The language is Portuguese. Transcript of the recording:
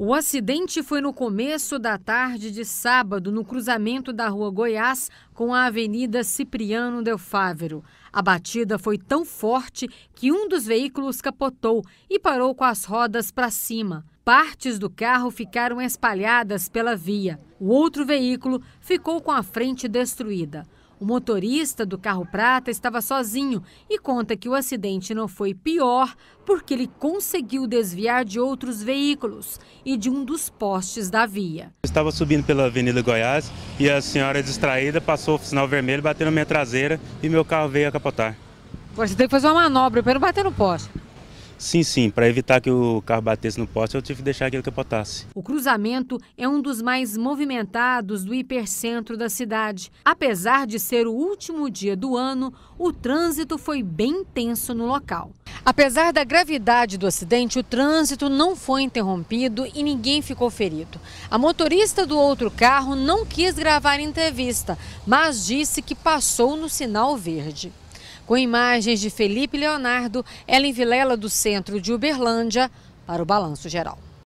O acidente foi no começo da tarde de sábado, no cruzamento da rua Goiás com a avenida Cipriano Del Fávero. A batida foi tão forte que um dos veículos capotou e parou com as rodas para cima. Partes do carro ficaram espalhadas pela via. O outro veículo ficou com a frente destruída. O motorista do carro prata estava sozinho e conta que o acidente não foi pior porque ele conseguiu desviar de outros veículos e de um dos postes da via. Eu estava subindo pela Avenida Goiás e a senhora distraída passou o sinal vermelho, bateu na minha traseira e meu carro veio a capotar. Você tem que fazer uma manobra para não bater no poste. Sim, sim. Para evitar que o carro batesse no poste, eu tive que deixar que ele capotasse. O cruzamento é um dos mais movimentados do hipercentro da cidade. Apesar de ser o último dia do ano, o trânsito foi bem tenso no local. Apesar da gravidade do acidente, o trânsito não foi interrompido e ninguém ficou ferido. A motorista do outro carro não quis gravar entrevista, mas disse que passou no sinal verde. Com imagens de Felipe Leonardo, Ellen Vilela do Centro de Uberlândia, para o Balanço Geral.